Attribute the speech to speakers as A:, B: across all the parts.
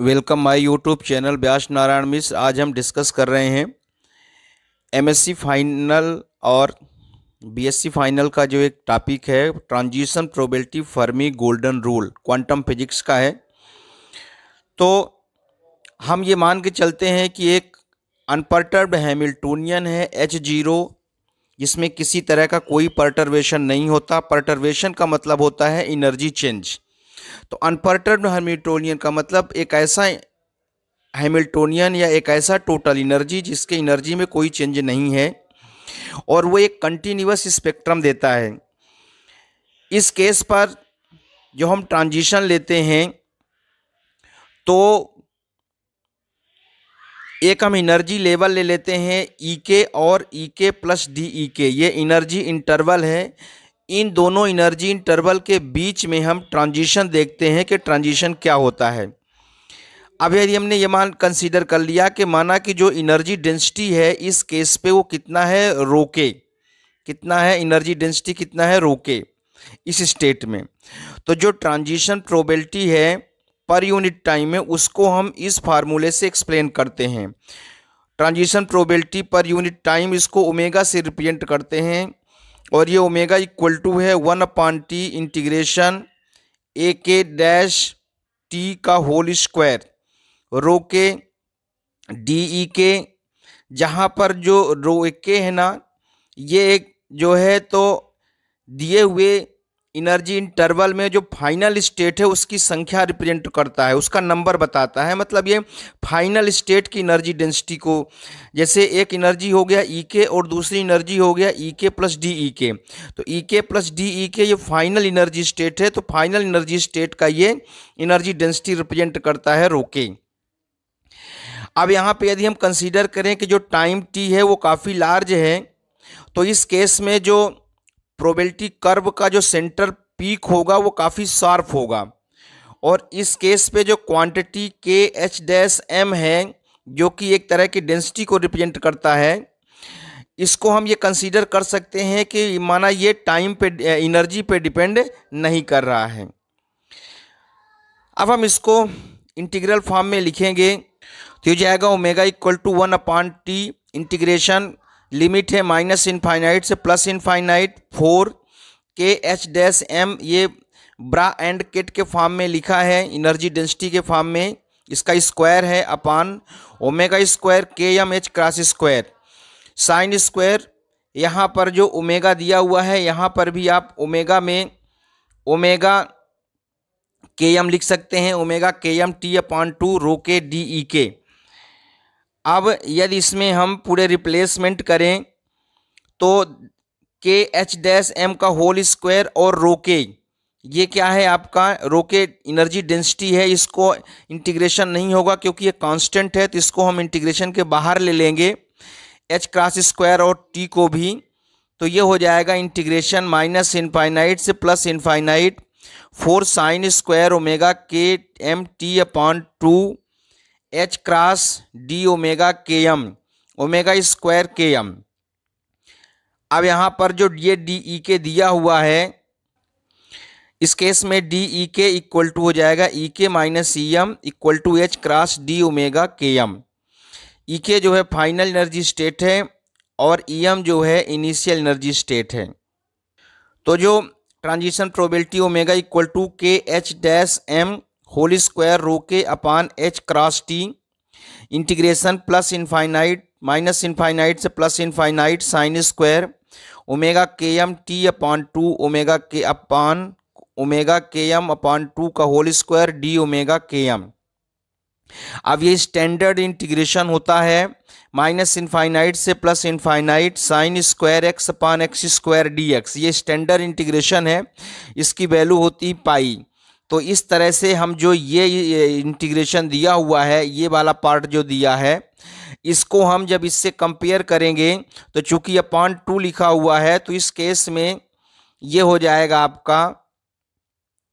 A: welcome my YouTube channel Byas Narayan Mishra आज हम discuss कर रहे हैं एमएससी फाइनल और बीएससी फाइनल का जो एक टॉपिक है transition probability Fermi golden rule quantum physics का है तो हम ये मान के चलते हैं कि एक अनपर्टर्ब हैमिल्टोनियन है एच जीरो जिसमें किसी तरह का कोई पर्टर्वेशन नहीं होता पर्टर्वेशन का मतलब होता है इनर्जी चेंज तो अनपर्टर्ब हेमिल्टोनियन का मतलब एक ऐसा हेमिल्टोनियन या एक ऐसा टोटल इनर्जी जिसके इनर्जी में कोई चेंज नहीं है और वो एक कंटिन्यूस स्पेक्ट्रम देता है इस केस पर जो हम ट्रांजिशन लेते हैं तो एक हम इनर्जी लेवल ले लेते हैं ई e के और ई के प्लस डी ई के ये इनर्जी इंटरवल है इन दोनों इनर्जी इंटरवल के बीच में हम ट्रांजिशन देखते हैं कि ट्रांजिशन क्या होता है अब यदि हमने ये मान कंसीडर कर लिया कि माना कि जो इनर्जी डेंसिटी है इस केस पे वो कितना है रोके कितना है इनर्जी डेंसिटी कितना है रोके इस स्टेट में तो जो ट्रांजिशन प्रोबेबिलिटी है पर यूनिट टाइम में उसको हम इस फार्मूले से एक्सप्लेन करते हैं transition probability per unit time इसको ओमेगा से रिप्रेजेंट करते हैं और ये ओमेगा इक्वल टू है one upon T integration A K dash T का whole square rho K D ई के जहाँ पर जो रो के है ना ये एक जो है तो दिए हुए एनर्जी इंटरवल में जो फाइनल स्टेट है उसकी संख्या रिप्रेजेंट करता है उसका नंबर बताता है मतलब ये फाइनल स्टेट की एनर्जी डेंसिटी को जैसे एक एनर्जी हो गया ई e के और दूसरी एनर्जी हो गया ई के प्लस डी ई के तो ई के प्लस डी ई के ये फाइनल एनर्जी स्टेट है तो फाइनल एनर्जी स्टेट का ये एनर्जी डेंसिटी रिप्रेजेंट करता है रोके अब यहाँ पर यदि हम कंसिडर करें कि जो टाइम टी है वो काफ़ी लार्ज है तो इस केस में जो प्रोबेबिलिटी कर्व का जो सेंटर पीक होगा वो काफ़ी शार्प होगा और इस केस पे जो क्वांटिटी के एच डैश एम है जो कि एक तरह की डेंसिटी को रिप्रेजेंट करता है इसको हम ये कंसीडर कर सकते हैं कि माना ये टाइम पे एनर्जी पे डिपेंड नहीं कर रहा है अब हम इसको इंटीग्रल फॉर्म में लिखेंगे तो ये जाएगा omega equal to one upon T integration limit है माइनस इनफाइनाइट से plus infinite four K H dash M ये ब्रा एंड किट के फॉर्म में लिखा है एनर्जी डेंसिटी के फॉर्म में इसका स्क्वायर है upon omega square K M H cross square sine square यहाँ पर जो ओमेगा दिया हुआ है यहाँ पर भी आप ओमेगा में ओमेगा के एम लिख सकते हैं omega K M T upon two rho K D ई के अब यदि इसमें हम पूरे रिप्लेसमेंट करें तो के एच डैश एम का होल स्क्वायर और रोके ये क्या है आपका रोके एनर्जी डेंसिटी है इसको इंटीग्रेशन नहीं होगा क्योंकि ये कांस्टेंट है तो इसको हम इंटीग्रेशन के बाहर ले लेंगे एच क्रॉस स्क्वायर और टी को भी तो ये हो जाएगा इंटीग्रेशन माइनस इनफाइनाइट से plus infinite four sine square omega K M T upon two H cross D omega K M omega square K M अब यहाँ पर जो ये डी ई के दिया हुआ है इस केस में डी ई के इक्वल टू हो जाएगा E K minus E M equal to H cross D omega K M E K जो है फाइनल एनर्जी स्टेट है और ई एम जो है इनिशियल एनर्जी स्टेट है तो जो transition probability omega equal to K H dash M whole square rho K upon H cross T integration plus infinite minus infinite से plus infinite sine square omega K M T upon two omega K upon omega K M upon two का whole square D omega K M अब ये standard integration होता है minus infinite से plus infinite sine square X upon X square D x ये standard integration है इसकी value होती पाई तो इस तरह से हम जो ये इंटीग्रेशन दिया हुआ है ये वाला पार्ट जो दिया है इसको हम जब इससे कंपेयर करेंगे तो चूंकि अपॉन टू लिखा हुआ है तो इस केस में ये हो जाएगा आपका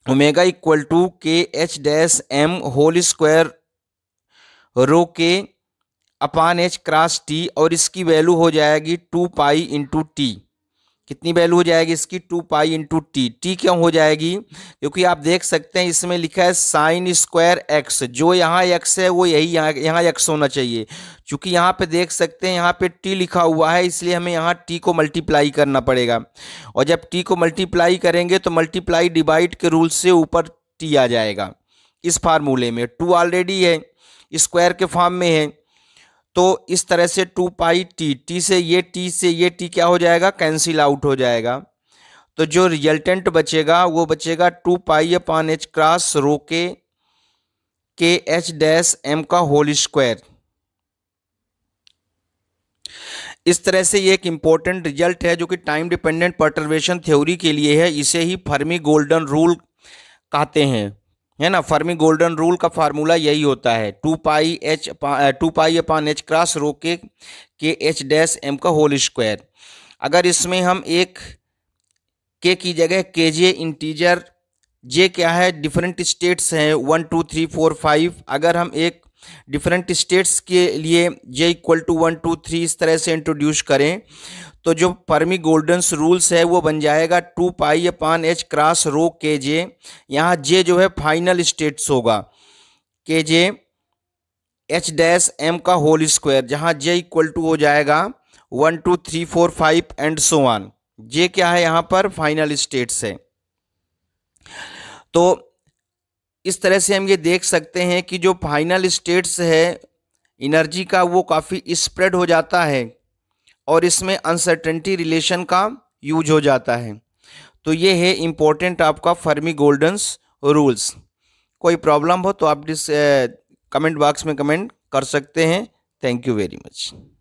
A: omega equal to K H dash M whole square rho K upon H cross T और इसकी वैल्यू हो जाएगी टू पाई इंटू टी कितनी वैल्यू हो जाएगी इसकी two pi into T T क्यों हो जाएगी क्योंकि आप देख सकते हैं इसमें लिखा है साइन स्क्वायर एक्स जो यहाँ एक्स है वो यही यहाँ यहाँ एक्स होना चाहिए क्योंकि यहाँ पे देख सकते हैं यहाँ पे टी लिखा हुआ है इसलिए हमें यहाँ टी को मल्टीप्लाई करना पड़ेगा और जब टी को मल्टीप्लाई करेंगे तो मल्टीप्लाई डिवाइड के रूल से ऊपर टी आ जाएगा इस फार्मूले में टू ऑलरेडी है स्क्वायर के फॉर्म में है तो इस तरह से टू पाई टी टी से ये टी से ये टी क्या हो जाएगा कैंसिल आउट हो जाएगा तो जो रिजल्टेंट बचेगा वो बचेगा two pi upon H cross rho के के एच डैश एम का होल स्क्वायर इस तरह से ये एक इंपॉर्टेंट रिजल्ट है जो कि टाइम डिपेंडेंट पर्टर्वेशन थ्योरी के लिए है इसे ही फर्मी गोल्डन रूल कहते हैं है ना फर्मी गोल्डन रूल का फार्मूला यही होता है two pi H two pi upon H cross rho के के एच डैश एम का होल स्क्वायर अगर इसमें हम एक के की जगह के जे इंटीजर जे क्या है डिफरेंट स्टेट्स हैं one two three four five अगर हम एक डिफरेंट स्टेट्स के लिए ये equal to one two three इस तरह से इंट्रोड्यूस करें तो जो परमी गोल्डन्स रूल्स है वो बन जाएगा two pi upon H cross rho k j यहाँ जे जो है फाइनल स्टेट्स होगा k j h dash M का होल स्क्वायर जहाँ जे इक्वल टू हो जाएगा one two three four five and so on j क्या है यहाँ पर फाइनल स्टेट्स है तो इस तरह से हम ये देख सकते हैं कि जो फाइनल स्टेट्स है इनर्जी का वो काफ़ी स्प्रेड हो जाता है और इसमें अनसर्टेंटी रिलेशन का यूज हो जाता है तो ये है इम्पोर्टेंट आपका फर्मी गोल्डन्स रूल्स कोई प्रॉब्लम हो तो आप डिस कमेंट बॉक्स में कमेंट कर सकते हैं थैंक यू वेरी मच